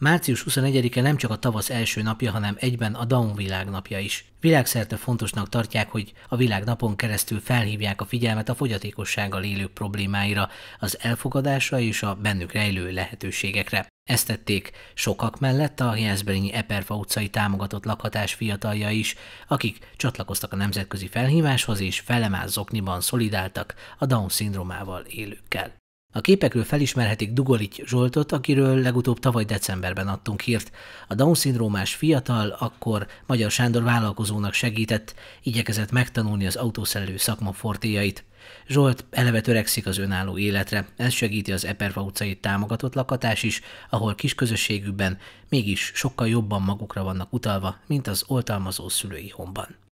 Március 21-e nem csak a tavasz első napja, hanem egyben a Down Világnapja is. Világszerte fontosnak tartják, hogy a világnapon keresztül felhívják a figyelmet a fogyatékossággal élők problémáira, az elfogadásra és a bennük rejlő lehetőségekre. Ezt tették sokak mellett a Jászberényi Eperfa utcai támogatott lakhatás fiatalja is, akik csatlakoztak a nemzetközi felhíváshoz és felemázzokniban szolidáltak a down szindromával élőkkel. A képekről felismerhetik Dugolit Zsoltot, akiről legutóbb tavaly decemberben adtunk hírt. A Down-szindrómás fiatal akkor Magyar Sándor vállalkozónak segített, igyekezett megtanulni az autószerelő szakma fortéjait. Zsolt eleve törekszik az önálló életre, ez segíti az Eperva utcai támogatott lakatás is, ahol kis közösségükben mégis sokkal jobban magukra vannak utalva, mint az oltalmazó szülői honban.